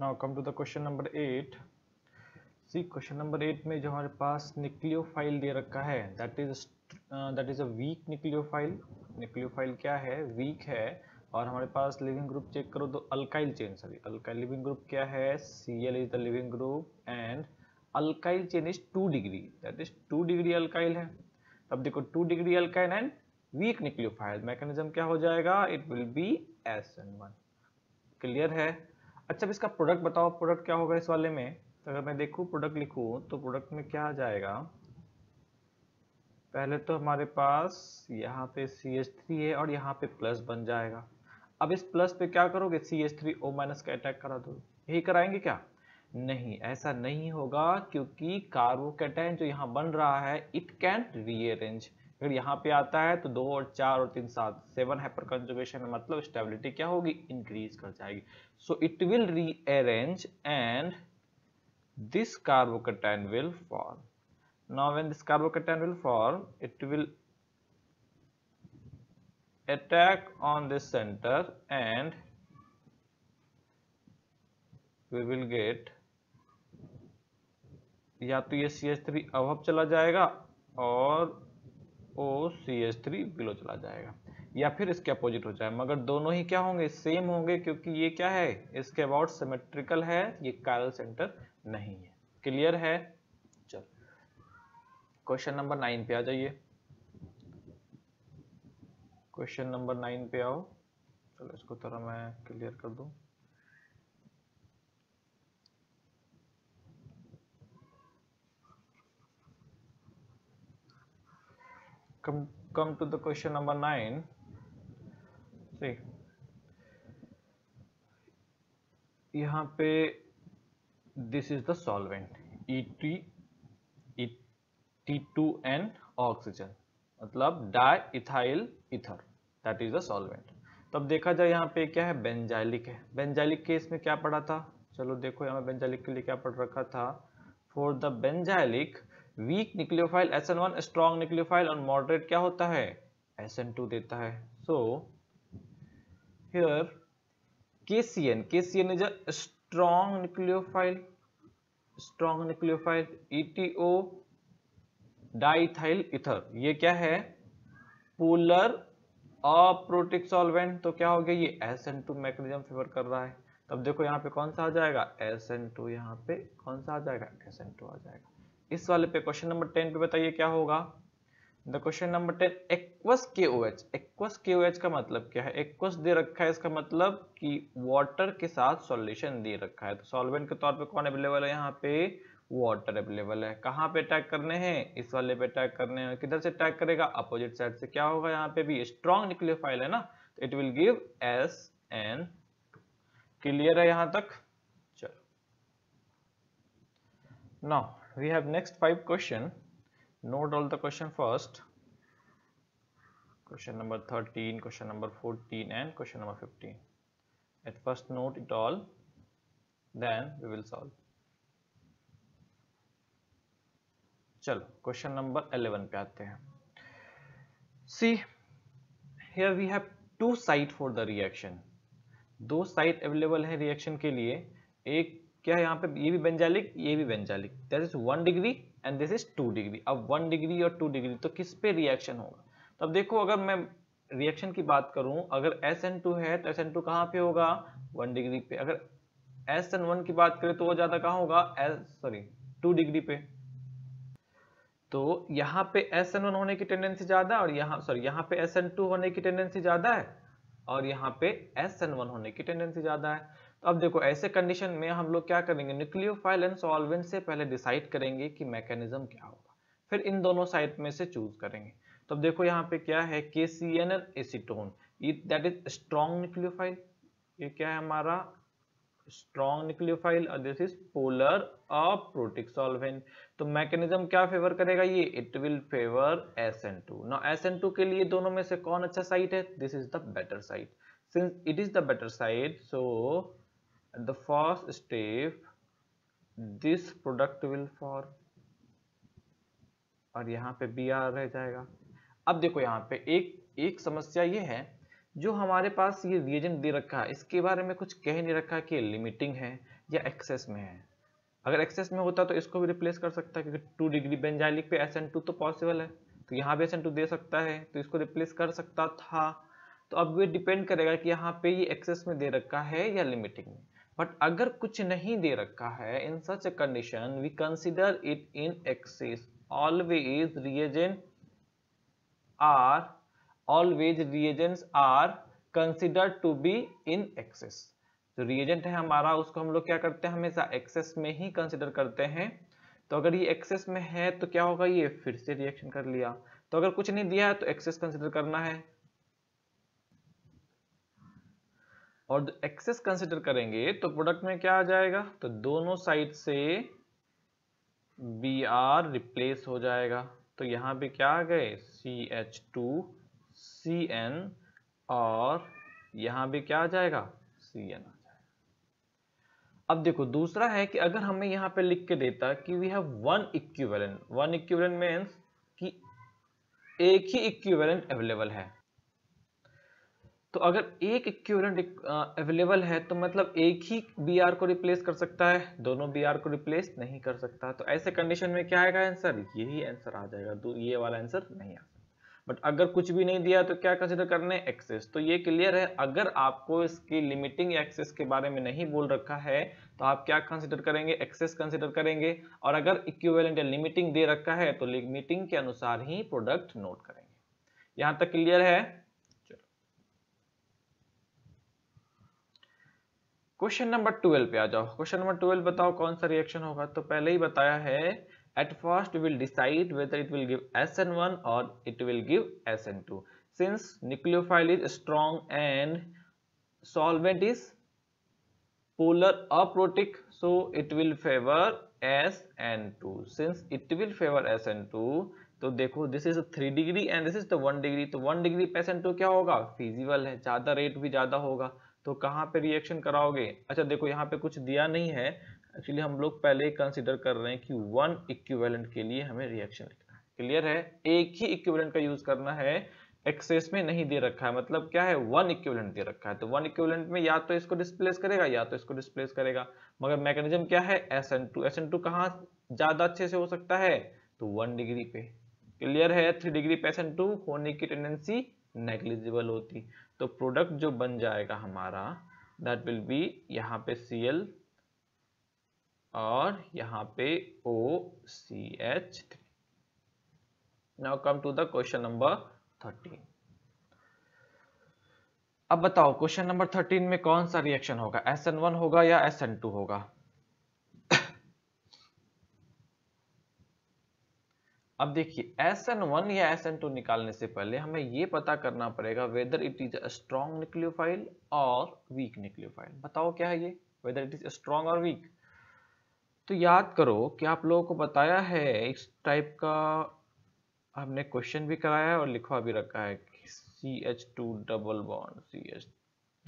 now come to the question number eight C question number eight में जो हमारे पास न्यूक्लियोफाइल दे रखा है that is that is a weak nucleophile nucleophile क्या है वीक है और हमारे पास लिविंग ग्रुप चेक करो तो alkyl chain sorry alkyl leaving group क्या है C L is the leaving group and alkyl chain is two degree that is two degree alkyl है अब देखो two degree alkyl and weak nucleophile mechanism क्या हो जाएगा it will be S N one clear है अच्छा इसका product बताओ प्रोडक्ट क्या होगा इस वाले में तो अगर मैं देखूँ प्रोडक्ट लिखूँ तो प्रोडक्ट में क्या आ जाएगा पहले तो हमारे पास यहाँ पे सी एच थ्री है और यहाँ पे प्लस बन जाएगा अब इस प्लस पे क्या करोगे C H three O minus का अटैक करा दो यही कराएंगे क्या नहीं ऐसा नहीं होगा क्योंकि कार्बोकेटाइन जो यहाँ बन रहा है इट कैन रीअरेंज अगर यहाँ पे आता है तो दो और चार और तीन सात सेवन हाइपर कंजुगेशन मतलब स्टेबिलिटी क्या होगी इंक्रीज कर जाएगी so it will rearrange and this carbocation will form now when this carbocation will form it will attack on this centre and we will get या तो ये सी एस थ्री अभव चला जाएगा और O C H three below चला जाएगा या फिर इसके अपोजिट हो जाए मगर दोनों ही क्या होंगे सेम होंगे क्योंकि ये क्या है इसके अबाउट सिमेट्रिकल है ये कायरल सेंटर नहीं है क्लियर है चल क्वेश्चन नंबर नाइन पे आ जाइए क्वेश्चन नंबर नाइन पे आओ चलो इसको तरह मैं क्लियर कर दूं come come to the question number 9 see yahan pe this is the solvent ET T2N oxygen matlab diethyl ether that is the solvent तब देखा जाए यहाँ पे क्या है बेंजाइलिक है बेंजाइलिक केस में क्या पढ़ा था चलो देखो यहाँ बेंजाइलिक के लिए क्या पढ़ रखा था for the benzylic weak nucleophile S N one strong nucleophile और मॉडरेट क्या होता है एस एन टू देता है सो here K K C N C N is a strong nucleophile strong nucleophile ETO diethyl ether ये क्या है पोलर अप्रोटिक सॉल्वेंट तो क्या हो गया ये S N two mechanism favour कर रहा है तब देखो यहाँ पे कौन सा आ जाएगा एस एन टू यहाँ पे कौन सा आ जाएगा एस एन टू आ जाएगा इस वाले पे क्वेश्चन नंबर टेन पे बताइए क्या होगा the question number ten aqueous K O H aqueous K O H का मतलब क्या है एक्वस दे रखा है इसका मतलब कि वाटर के साथ सॉल्यूशन दे रखा है तो सॉल्वेंट के तौर पे कौन अवेलेबल है यहाँ पे वाटर अवेलेबल है कहाँ पे अटैक करने हैं इस वाले पे अटैक करने हैं किधर से अटैक करेगा अपोजिट साइड से क्या होगा यहाँ पे भी स्ट्रॉन्ग न्यूक्लियर फाइल है ना it will give S N clear है यहां तक चलो now we have next five question note all the question first question number 13 question number 14 and question number 15 at first note it all then we will solve चलो question number 11 पे आते हैं see here we have two site for the reaction दो site available है reaction के लिए एक क्या है यहाँ पे ये भी बेंजालिक ये भी benzylic that is one degree and this is two degree अब वन डिग्री और टू डिग्री तो किस पे रिएक्शन होगा तो अब देखो अगर मैं रिएक्शन की बात करूं अगर एस एन टू है तो एस एन टू कहाँ पे होगा वन डिग्री पे अगर एस एन वन की बात करें तो वो ज्यादा कहाँ होगा एस सॉरी टू डिग्री पे तो यहाँ पे एस एन वन होने की टेंडेंसी ज्यादा और यहाँ सॉरी यहाँ पे एस एन टू होने की टेंडेंसी ज्यादा है और यहाँ पे एस एन वन होने की टेंडेंसी ज्यादा है अब देखो ऐसे कंडीशन में हम लोग क्या करेंगे न्यूक्लियोफाइल एंड सॉल्वेंट से पहले डिसाइड करेंगे कि मैकेनिज्म क्या होगा फिर इन दोनों साइड में से चूज करेंगे तो अब देखो यहाँ पे क्या है K C N L acetone that is strong nucleophile ये क्या है हमारा स्ट्रॉन्ग न्यूक्लियोफाइल और this is polar aprotic solvent तो मैकेनिज्म क्या फेवर करेगा ये it will favour S N two ना एस एन टू के लिए दोनों में से कौन अच्छा साइट है this is the better site since it is the better site so the first step this product will form और यहाँ पे बी आर रह जाएगा अब देखो यहाँ पे एक एक समस्या ये है जो हमारे पास ये रिएजेंट दे रखा है इसके बारे में कुछ कह नहीं रखा कि लिमिटिंग है या एक्सेस में है अगर एक्सेस में होता तो इसको भी रिप्लेस कर सकता है क्योंकि टू डिग्री बेंजाइलिक पे एस एन टू तो पॉसिबल है तो यहाँ भी एस एन टू दे सकता है तो इसको रिप्लेस कर सकता था तो अब ये डिपेंड करेगा कि यहाँ पे ये एक्सेस में दे रखा है या लिमिटिंग में बट अगर कुछ नहीं दे रखा है in such condition we consider it in excess always reagent are always reagent are consider to be in excess जो रिएजेंट है हमारा उसको हम लोग क्या करते हैं हमेशा एक्सेस में ही कंसिडर करते हैं तो अगर ये एक्सेस में है तो क्या होगा ये फिर से रिएक्शन कर लिया तो अगर कुछ नहीं दिया है तो एक्सेस कंसिडर करना है और एक्सेस कंसिडर करेंगे तो प्रोडक्ट में क्या आ जाएगा तो दोनों साइड से बी आर रिप्लेस हो जाएगा तो यहां पे क्या आ गए C H two C N और यहां पे क्या आ जाएगा सी एन आ जाएगा अब देखो दूसरा है कि अगर हमें यहां पे लिख के देता कि we have one equivalent one equivalent means कि एक ही इक्विवेलेंट अवेलेबल है तो अगर एक इक्वेलेंट अवेलेबल है तो मतलब एक ही बी आर को रिप्लेस कर सकता है दोनों बी आर को रिप्लेस नहीं कर सकता तो ऐसे कंडीशन में क्या आएगा आंसर यही आंसर आ जाएगा ये वाला आंसर नहीं आ बट अगर कुछ भी नहीं दिया तो क्या कंसिडर करने एक्सेस तो ये क्लियर है अगर आपको इसकी लिमिटिंग एक्सेस के बारे में नहीं बोल रखा है तो आप क्या कंसिडर करेंगे एक्सेस कंसिडर करेंगे और अगर इक्विवेलेंट या लिमिटिंग दे रखा है तो लिमिटिंग के अनुसार ही प्रोडक्ट नोट करेंगे यहां तक क्लियर है क्वेश्चन नंबर ट्वेल्व पे आ जाओ क्वेश्चन नंबर ट्वेल्व बताओ कौन सा रिएक्शन होगा तो पहले ही बताया है at first will decide whether it will give S N one और it will give S N two since nucleophile is strong and solvent is polar aprotic so it will favour S N two since it will favour S N two तो देखो this is three degree and this is the one degree तो one degree पे S N two क्या होगा feasible है ज्यादा rate भी ज्यादा होगा तो कहाँ पे रिएक्शन कराओगे अच्छा देखो यहाँ पे कुछ दिया नहीं है एक्चुअली हम लोग पहले कंसिडर कर रहे हैं कि वन इक्विवेलेंट के लिए हमें रिएक्शन लिखना है क्लियर है एक ही इक्विवेलेंट का यूज करना है एक्सेस में नहीं दे रखा है मतलब क्या है वन इक्विवेलेंट दे रखा है तो वन इक्विवेलेंट में या तो इसको डिस्प्लेस करेगा या तो इसको डिस्प्लेस करेगा मगर मैकेनिज्म क्या है S N two S N two कहाँ ज्यादा अच्छे से हो सकता है तो वन डिग्री पे क्लियर है थ्री डिग्री पे एस एन टू होने की टेंडेंसी नेग्लिजिबल होती तो प्रोडक्ट जो बन जाएगा हमारा दैट विल बी यहाँ पे सी एल और यहाँ पे O C H three now come to the question number thirteen अब बताओ क्वेश्चन नंबर थर्टीन में कौन सा रिएक्शन होगा एस एन वन होगा या एस एन टू होगा अब देखिए एस एन वन या एस एन टू निकालने से पहले हमें ये पता करना पड़ेगा whether it is a strong strong nucleophile और वीक न्यूक्लियोफाइल बताओ क्या है ये वेदर इट इज स्ट्रॉन्ग और वीक तो याद करो कि आप लोगों को बताया है इस टाइप का हमने क्वेश्चन भी कराया है और लिखवा भी रखा है C H two double bond C H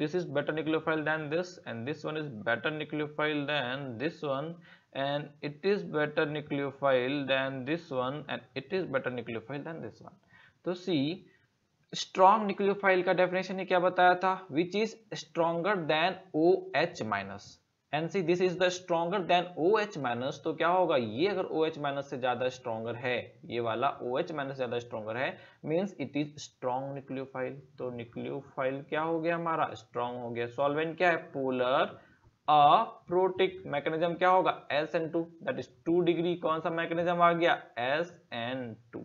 this is better nucleophile than this and this one is better nucleophile than this one and it is better nucleophile than this one and it is better nucleophile than this one to see strong nucleophile definition definition ने क्या बताया था which is stronger than O and C this is the stronger than O H minus तो क्या होगा ये अगर ओ H minus से ज्यादा स्ट्रॉगर है ये वाला ओ एच माइनस ज्यादा स्ट्रॉगर है means it is strong nucleophile तो न्यूक्लियोफाइल क्या हो गया हमारा स्ट्रॉन्ग हो गया सॉल्वेंट क्या है पोलर अ प्रोटिक मैकेनिज्म क्या होगा S N two that is two degree कौन सा मैकेनिज्म आ गया एस एन टू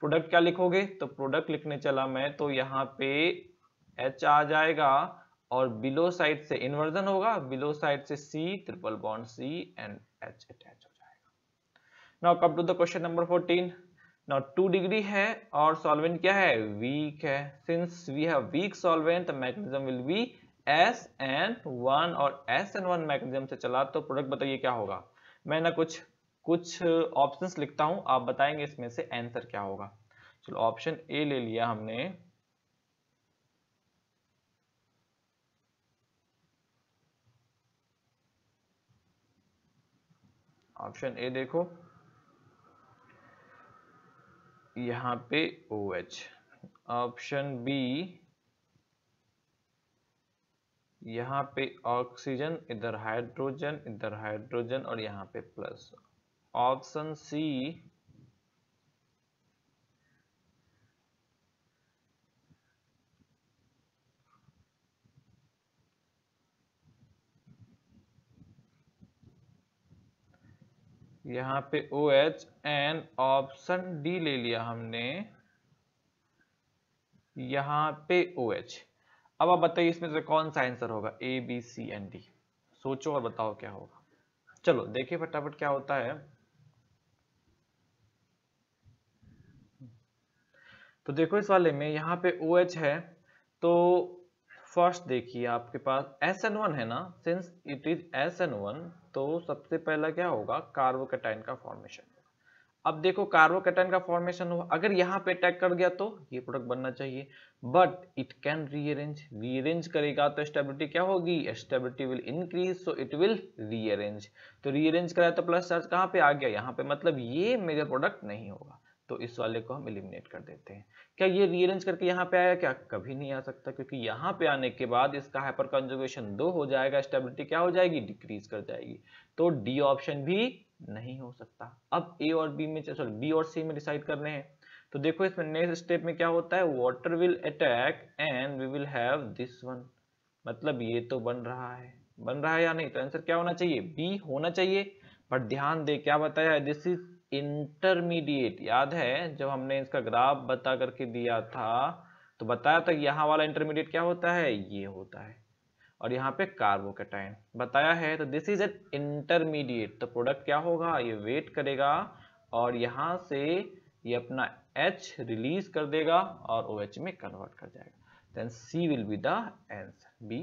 प्रोडक्ट क्या लिखोगे तो प्रोडक्ट लिखने चला मैं तो यहाँ पे एच आ जाएगा और बिलो साइड से इन्वर्जन होगा बिलो साइड से C triple bond C and H attach हो जाएगा now come to the question number 14 now two degree है और सॉल्वेंट क्या है वीक है since we have weak solvent the mechanism will be S N one और S N one mechanism से चला तो प्रोडक्ट बताइए क्या होगा मैं ना कुछ कुछ ऑप्शंस लिखता हूं आप बताएंगे इसमें से आंसर क्या होगा चलो ऑप्शन ए ले लिया हमने ऑप्शन ए देखो यहां पे ओ एच ऑप्शन बी यहां पे ऑक्सीजन इधर हाइड्रोजन इधर हाइड्रोजन और यहां पे प्लस ऑप्शन सी यहाँ पे O H N option D ले लिया हमने यहाँ पे ओ एच अब आप बताइए इसमें से कौन सा आंसर होगा A B C and D सोचो और बताओ क्या होगा चलो देखिए फटाफट क्या होता है तो देखो इस वाले में यहाँ पे ओ OH है तो फर्स्ट देखिए आपके पास एस एन वन है ना सिंस इट इज एस एन वन तो सबसे पहला क्या होगा कार्बोकेटाइन का फॉर्मेशन अब देखो कार्बोकेटाइन का फॉर्मेशन हुआ अगर यहाँ पे अटैक कर गया तो ये प्रोडक्ट बनना चाहिए but it can rearrange rearrange करेगा तो स्टेबिलिटी क्या होगी stability will increase so it will rearrange तो रीअरेंज कराया तो प्लस चार्ज कहाँ पे आ गया यहाँ पे मतलब ये मेजर प्रोडक्ट नहीं होगा तो इस वाले को हम एलिमिनेट कर देते हैं क्या ये रीअरेंज करके यहाँ पे आया क्या कभी नहीं आ सकता क्योंकि यहाँ पे आने के बाद इसका हाइपर कंजुगेशन दो हो जाएगा स्टेबिलिटी क्या हो जाएगी डिक्रीज कर जाएगी तो डी ऑप्शन भी नहीं हो सकता अब ए और बी में सॉरी बी और सी में डिसाइड करने हैं तो देखो इसमें नेक्स्ट स्टेप में क्या होता है water will attack and we will have this one मतलब ये तो बन रहा है बन रहा है या नहीं तो आंसर क्या होना चाहिए बी होना चाहिए बट ध्यान दे क्या बताया दिस इज इंटरमीडिएट याद है जब हमने इसका ग्राफ बता करके दिया था तो बताया था यहाँ वाला इंटरमीडिएट क्या होता है ये होता है और यहाँ पे कार्बोकेटाइन बताया है तो दिस इज ए इंटरमीडिएट तो प्रोडक्ट क्या होगा ये वेट करेगा और यहाँ से ये अपना एच रिलीज कर देगा और ओ OH में कन्वर्ट कर जाएगा then will be the answer B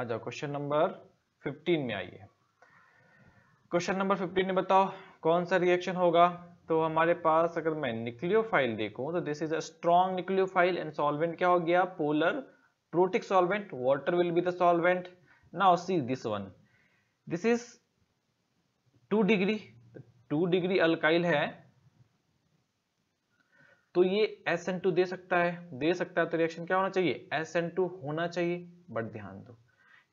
आ जाओ क्वेश्चन नंबर 15 में आइए क्वेश्चन नंबर 15 में बताओ कौन सा रिएक्शन होगा तो हमारे पास अगर मैं निक्लियोफाइल देखूं तो this is a strong nucleophile and solvent क्या हो गया polar protic solvent water will be the solvent now see this one this is two degree two degree alkyl है तो ये एस एन टू दे सकता है दे सकता है तो रिएक्शन क्या होना चाहिए एस एन टू होना चाहिए बट ध्यान दो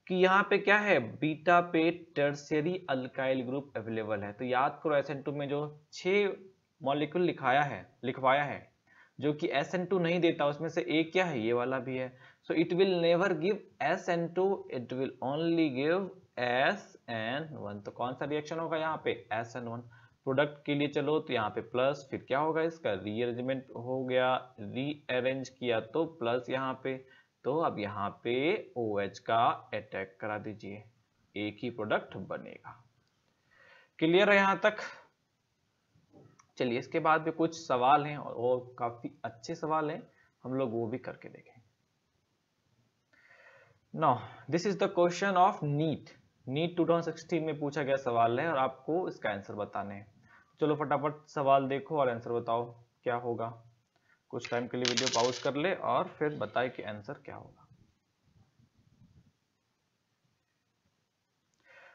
कि यहाँ पे क्या है बीटा पे टर्सरी अल्काइल ग्रुप अवेलेबल है तो याद करो एस एन टू में जो छः मॉलिक्यूल लिखाया है लिखवाया है जो कि एस एन टू नहीं देता उसमें से एक क्या है ये वाला भी है so it will never give S N two it will only give S N one तो कौन सा रिएक्शन होगा यहाँ पे एस एन वन प्रोडक्ट के लिए चलो तो यहाँ पे प्लस फिर क्या होगा इसका रीअरेंजमेंट हो गया रीअरेंज किया तो प्लस यहाँ पे तो अब यहाँ पे ओ OH का अटैक करा दीजिए एक ही प्रोडक्ट बनेगा क्लियर है यहां तक चलिए इसके बाद भी कुछ सवाल हैं और वो काफी अच्छे सवाल हैं हम लोग वो भी करके देखें no this is the question of NEET NEET 2016 में पूछा गया सवाल है और आपको इसका आंसर बताने हैं चलो फटाफट सवाल देखो और आंसर बताओ क्या होगा कुछ टाइम के लिए वीडियो पॉज कर ले और फिर बताए कि आंसर क्या होगा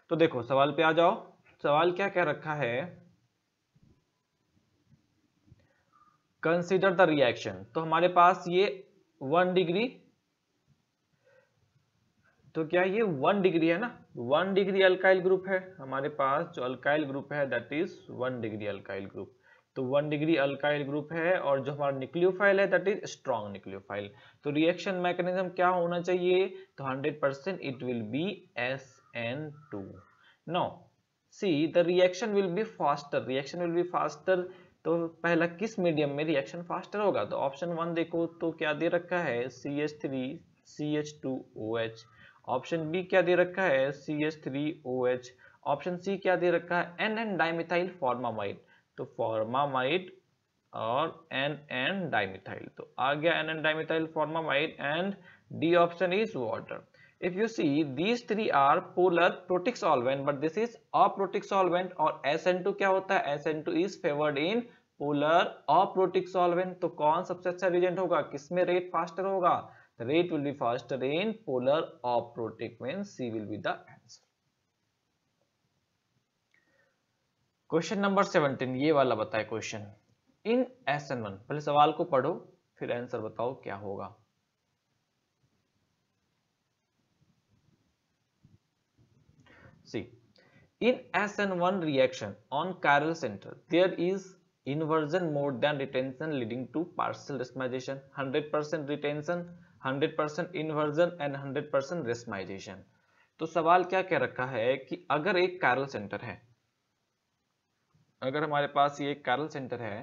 तो देखो सवाल पे आ जाओ सवाल क्या कह रखा है कंसीडर द रिएक्शन तो हमारे पास ये वन डिग्री तो क्या ये वन डिग्री है ना वन डिग्री अल्काइल ग्रुप है हमारे पास जो अल्काइल ग्रुप है that is one degree alkyl group तो वन डिग्री अल्काइल ग्रुप है और जो हमारा न्यूक्लियोफाइल है दैट इज स्ट्रॉन्ग न्यूक्लियोफाइल तो रिएक्शन मैकेनिज्म क्या होना चाहिए तो hundred percent it will be S N two no see the reaction will be faster reaction will be faster तो पहला किस मीडियम में रिएक्शन फास्टर होगा तो ऑप्शन वन देखो तो क्या दे रखा है C H three C H two O H option B क्या दे रखा है C H three O H option C क्या दे रखा है एन एन डाइमिथाइल फॉर्मामाइड तो फॉर्मामाइड और एन एन डाइमिथाइल तो आ गया N N dimethyl formamide and D option is water if you see these three are polar protic solvent but this is aprotic solvent और S N two क्या होता है S N SN2 is favored in polar aprotic solvent तो कौन सबसे अच्छा reagent होगा किसमें रेट फास्टर होगा rate will be faster in polar aprotic mean C will be the question number 17 ये वाला बताए question in S N one पहले सवाल को पढ़ो फिर आंसर बताओ क्या होगा see in S N one reaction on Carol centre there is inversion more than retention leading to partial racemization 100% percent retention hundred inversion and hundred percent तो सवाल क्या कह रखा है कि अगर एक कैरल सेंटर है अगर हमारे पास ये कैरल सेंटर है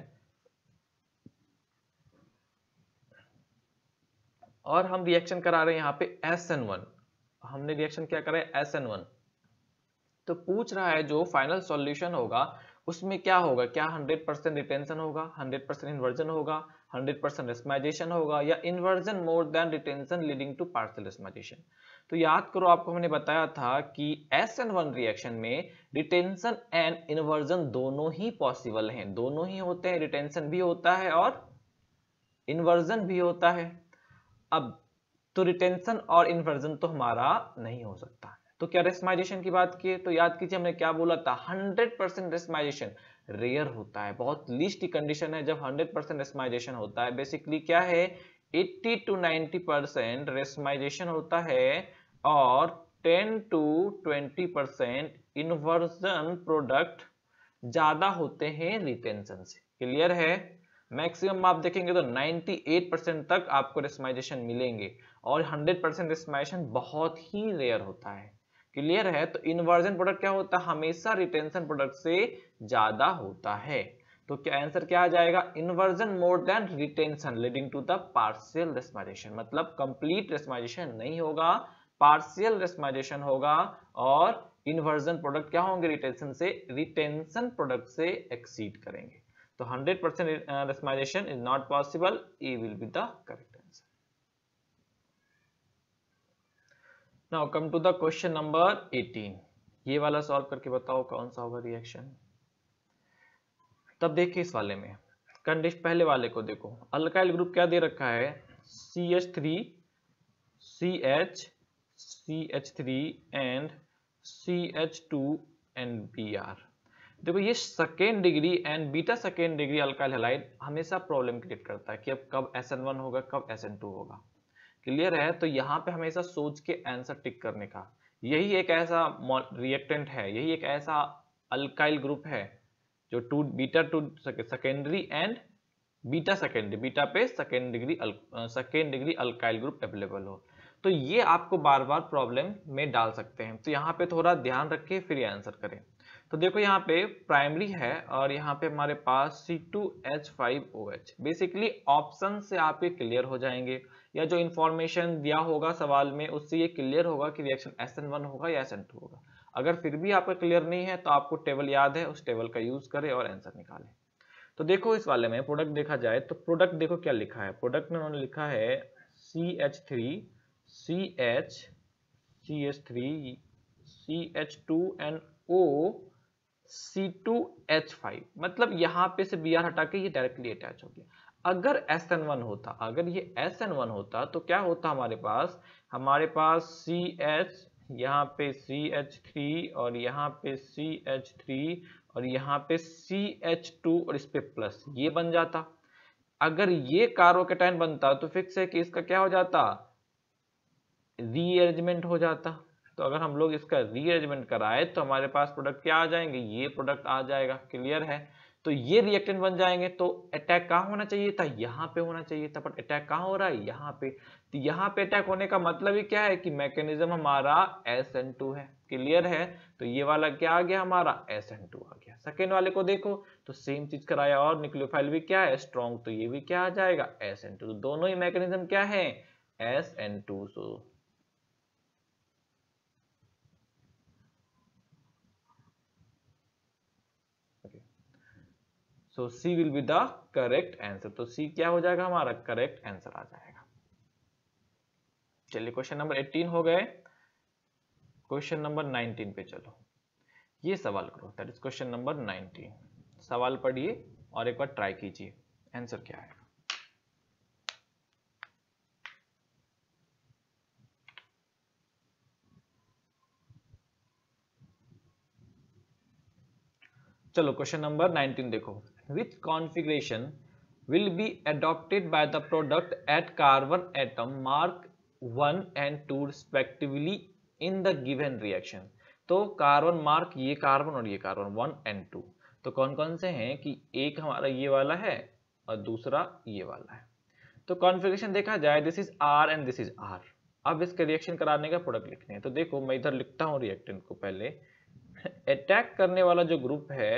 और हम रिएक्शन करा रहे हैं यहां पे एस एन वन हमने रिएक्शन क्या करा है एस एन वन तो पूछ रहा है जो फाइनल सॉल्यूशन होगा उसमें क्या होगा क्या 100 परसेंट रिटेंशन होगा 100 परसेंट इन्वर्जन होगा 100 परसेंट रेस्माइजेशन होगा या inversion more than retention leading to partial racemization तो याद करो आपको मैंने बताया था कि एस एन वन रिएक्शन में रिटेंशन एंड इन्वर्जन दोनों ही पॉसिबल हैं दोनों ही होते हैं रिटेंशन भी होता है और इन्वर्जन भी होता है अब तो रिटेंशन और इन्वर्जन तो हमारा नहीं हो सकता तो क्या रेस्माइजेशन की बात की तो याद कीजिए हमने क्या बोला था हंड्रेड परसेंट रेस्माइजेशन रेयर होता है बहुत लिस्ट कंडीशन है जब हंड्रेड परसेंट रेस्माइजेशन होता है बेसिकली क्या है 80 टू 90 परसेंट रेस्माइजेशन होता है और 10 टू 20 परसेंट इन्वर्जन प्रोडक्ट ज्यादा होते हैं रिटेंशन से क्लियर है मैक्सिमम आप देखेंगे तो 98 परसेंट तक आपको रिस्माइजेशन मिलेंगे और 100 परसेंट रिस्माइजेशन बहुत ही रेयर होता है क्लियर है तो इन्वर्जन प्रोडक्ट क्या होता है हमेशा रिटेंशन प्रोडक्ट से ज्यादा होता है तो क्या आंसर क्या आ जाएगा inversion more than retention leading to the partial racemization मतलब कंप्लीट रेस्माइजेशन नहीं होगा पार्शियल रेस्माइजेशन होगा और इन्वर्जन प्रोडक्ट क्या होंगे रिटेंशन से रिटेंशन प्रोडक्ट से एक्सीड करेंगे तो 100 percent racemization is not possible E will be the correct answer now come to the question number 18 ये वाला सॉल्व करके बताओ कौन सा होगा रिएक्शन तब देखिए इस वाले में कंडीशन पहले वाले को देखो अल्काइल ग्रुप क्या दे रखा है C H three C H CH3 and CH2 and Br देखो ये second degree and beta second degree alkyl halide हमेशा प्रॉब्लम क्रिएट करता है कि अब कब SN1 होगा कब SN2 होगा क्लियर है तो यहाँ पे हमेशा सोच के आंसर टिक करने का यही एक ऐसा रिएक्टेंट है यही एक ऐसा अल्काइल ग्रुप है जो two beta two secondary and beta secondary beta पे second degree second degree alkyl group available हो तो ये आपको बार बार प्रॉब्लम में डाल सकते हैं तो यहाँ पे थोड़ा ध्यान रख के फिर आंसर करें तो देखो यहाँ पे प्राइमरी है और यहाँ पे हमारे पास C2H5OH बेसिकली ऑप्शन से ये क्लियर हो जाएंगे या जो इन्फॉर्मेशन दिया होगा सवाल में उससे ये क्लियर होगा कि रिएक्शन SN1 होगा या SN2 होगा अगर फिर भी आपका क्लियर नहीं है तो आपको टेबल याद है उस टेबल का यूज करें और आंसर निकालें तो देखो इस वाले में प्रोडक्ट देखा जाए तो प्रोडक्ट देखो क्या लिखा है प्रोडक्ट में उन्होंने लिखा है C H three C H C H three C H two N O C two H five मतलब यहाँ पे से बी आर हटा के ये डायरेक्टली अटैच हो गया अगर एस एन वन होता अगर ये एस एन वन होता तो क्या होता हमारे पास हमारे पास सी एच यहाँ पे सी एच थ्री और यहाँ पे सी एच थ्री और यहाँ पे सी एच टू और इस पे प्लस ये बन जाता अगर ये कारो बनता तो फिक्स है कि इसका क्या हो जाता रीअरेंजमेंट हो जाता तो अगर हम लोग इसका रीअरेंजमेंट कराए तो हमारे पास प्रोडक्ट क्या आ जाएंगे ये प्रोडक्ट आ जाएगा क्लियर है तो ये रिएक्टेंट बन जाएंगे तो अटैक कहाँ होना चाहिए था यहाँ पे होना चाहिए था पर अटैक कहाँ हो रहा है यहाँ पे तो यहाँ पे अटैक होने का मतलब ही क्या है कि मैकेनिज्म हमारा एस एन टू है क्लियर है तो ये वाला क्या आ गया हमारा एस एन टू आ गया सेकेंड वाले को देखो तो सेम चीज कराया और न्यूक्लियोफाइल भी क्या है स्ट्रॉन्ग तो ये भी क्या आ जाएगा एस एन टू दोनों ही मैकेनिज्म क्या है S N two so so C will be the correct answer तो सी तो क्या हो जाएगा हमारा करेक्ट आंसर आ जाएगा चलिए क्वेश्चन नंबर 18 हो गए क्वेश्चन नंबर 19 पे चलो ये सवाल करो दैट इज क्वेश्चन नंबर 19 सवाल पढ़िए और एक बार ट्राई कीजिए आंसर क्या है चलो क्वेश्चन नंबर 19 देखो which configuration will be adopted by the product at carbon atom mark 1 and 2 respectively in the given reaction तो कार्बन मार्क ये कार्बन और ये कार्बन वन एंड टू तो कौन कौन से हैं कि एक हमारा ये वाला है और दूसरा ये वाला है तो कॉन्फ़िगरेशन देखा जाए this is R and this is R अब इसके रिएक्शन कराने का प्रोडक्ट लिखने हैं तो देखो मैं इधर लिखता हूँ रिएक्टेंट को पहले अटैक करने वाला जो ग्रुप है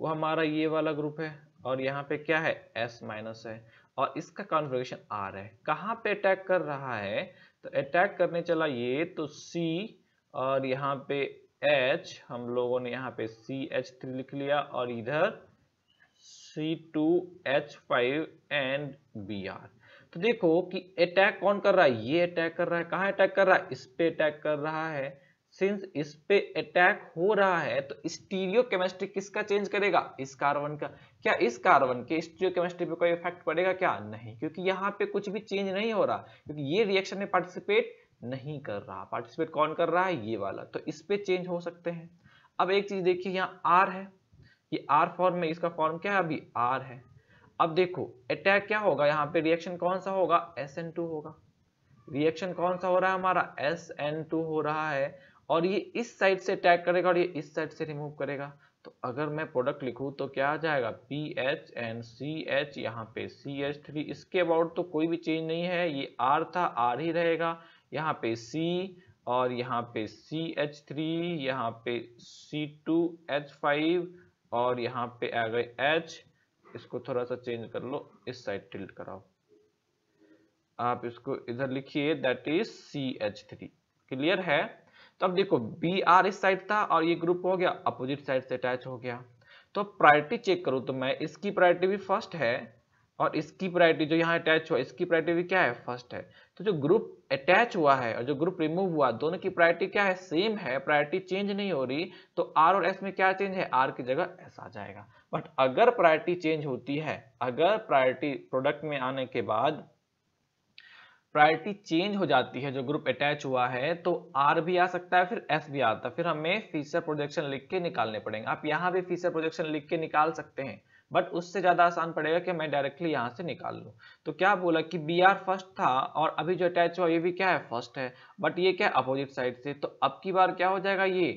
वो हमारा ये वाला ग्रुप है और यहाँ पे क्या है एस माइनस है और इसका कॉन्फ़िगरेशन आर है कहाँ पे अटैक कर रहा है तो अटैक करने चला ये तो सी और यहाँ पे एच हम लोगों ने यहाँ पे सी एच थ्री लिख लिया और इधर C two H five and B R तो देखो कि अटैक कौन कर रहा है ये अटैक कर रहा है कहाँ अटैक कर रहा है इस पे अटैक कर रहा है सिंस इस पे अटैक हो रहा है तो स्टीरियो केमिस्ट्री किसका चेंज करेगा इस कार्बन का क्या इस कार्बन के स्टीरियो केमिस्ट्री पे कोई इफेक्ट पड़ेगा क्या नहीं क्योंकि यहाँ पे कुछ भी चेंज नहीं हो रहा क्योंकि ये रिएक्शन में पार्टिसिपेट नहीं कर रहा पार्टिसिपेट कौन कर रहा है ये वाला तो इस पे चेंज हो सकते हैं अब एक चीज देखिए यहाँ आर है ये आर फॉर्म में इसका फॉर्म क्या है अभी आर है अब देखो अटैक क्या होगा यहाँ पे रिएक्शन कौन सा होगा एस होगा रिएक्शन कौन सा हो रहा है हमारा एस हो रहा है और ये इस साइड से अटैक करेगा और ये इस साइड से रिमूव करेगा तो अगर मैं प्रोडक्ट लिखूं तो क्या आ जाएगा P H N C H यहाँ पे सी एच थ्री इसके अबाउट तो कोई भी चेंज नहीं है ये आर था आर ही रहेगा यहाँ पे सी और यहाँ पे सी एच थ्री यहाँ पे सी टू एच फाइव और यहाँ पे आ गए एच इसको थोड़ा सा चेंज कर लो इस साइड टिल्ट कराओ आप इसको इधर लिखिए that is C H three clear है तो अब देखो बी आर इस साइड था और ये ग्रुप हो गया अपोजिट साइड से अटैच हो गया तो प्रायोरिटी चेक करूँ तो मैं इसकी प्रायोरिटी भी फर्स्ट है और इसकी प्रायोरिटी जो यहाँ अटैच हुआ इसकी प्रायोरिटी भी क्या है फर्स्ट है तो जो ग्रुप अटैच हुआ है और जो ग्रुप रिमूव हुआ दोनों की प्रायोरिटी क्या है सेम है प्रायोरिटी चेंज नहीं हो रही तो आर और एस में क्या चेंज है आर की जगह एस आ जाएगा बट अगर प्रायोरिटी चेंज होती है अगर प्रायोरिटी प्रोडक्ट में आने के बाद प्रायोरिटी चेंज हो जाती है जो ग्रुप अटैच हुआ है तो आर भी आ सकता है फिर एस भी आता है फिर हमें फीसर प्रोजेक्शन लिख के निकालने पड़ेंगे आप यहाँ भी फीसर प्रोजेक्शन लिख के निकाल सकते हैं बट उससे ज़्यादा आसान पड़ेगा कि मैं डायरेक्टली यहाँ से निकाल लूँ तो क्या बोला कि बी आर फर्स्ट था और अभी जो अटैच हुआ ये भी क्या है फर्स्ट है बट ये क्या अपोजिट साइड से तो अब की बार क्या हो जाएगा ये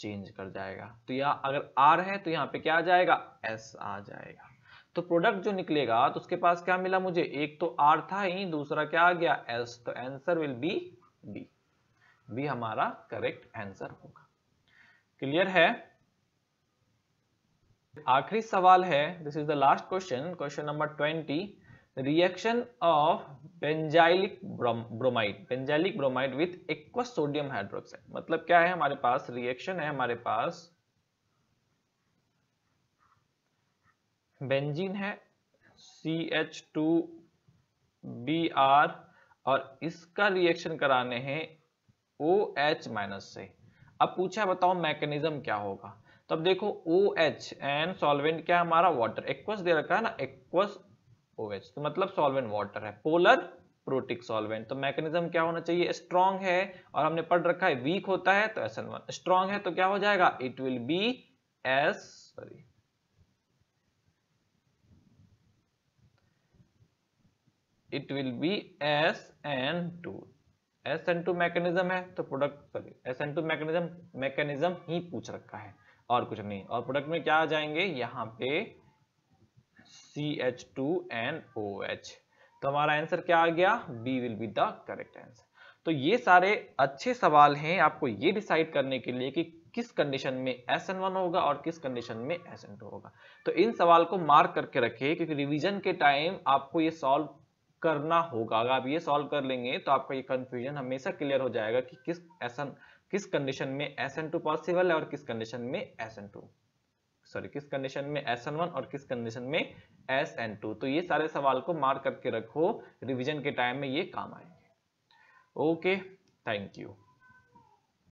चेंज कर जाएगा तो यहाँ अगर आर है तो यहाँ पे क्या आ जाएगा एस आ जाएगा तो प्रोडक्ट जो निकलेगा तो उसके पास क्या मिला मुझे एक तो आर था ही दूसरा क्या आ गया एस तो answer will be B B हमारा करेक्ट आंसर होगा क्लियर है आखिरी सवाल है this is the last question question number twenty reaction of benzylic bromide benzylic bromide with aqueous sodium hydroxide मतलब क्या है हमारे पास रिएक्शन है हमारे पास बेंजीन है C H two B R और इसका रिएक्शन कराने हैं ओ एच माइनस से अब पूछा बताओ मैकेनिज्म क्या होगा तो अब देखो ओ एच एंड सॉल्वेंट क्या हमारा वाटर एक्वस दे रखा है ना एक्वस ओ एच तो मतलब सॉल्वेंट वाटर है पोलर प्रोटिक सॉल्वेंट तो मैकेनिज्म क्या होना चाहिए स्ट्रॉन्ग है और हमने पढ़ रखा है वीक होता है तो एस एन वन स्ट्रॉन्ग है तो क्या हो जाएगा it will be S sorry it will be S N two S N two mechanism है तो product sorry S N two mechanism mechanism ही पूछ रखा है और कुछ नहीं और प्रोडक्ट में क्या आ जाएंगे यहाँ पे C H two N O H तो हमारा आंसर क्या आ गया B will be the correct answer तो ये सारे अच्छे सवाल हैं आपको ये डिसाइड करने के लिए कि किस कंडीशन में एस एन वन होगा और किस कंडीशन में एस एन टू होगा तो इन सवाल को मार्क करके रखिए क्योंकि रिवीजन के टाइम आपको ये सॉल्व करना होगा अगर आप ये सॉल्व कर लेंगे तो आपका ये कंफ्यूजन हमेशा क्लियर हो जाएगा कि किस एस किस कंडीशन में एस एन टू पॉसिबल है और किस कंडीशन में एस एन टू सॉरी किस कंडीशन में एस एन वन और किस कंडीशन में एस एन टू तो ये सारे सवाल को मार्क करके रखो रिविजन के टाइम में ये काम आएंगे ओके थैंक यू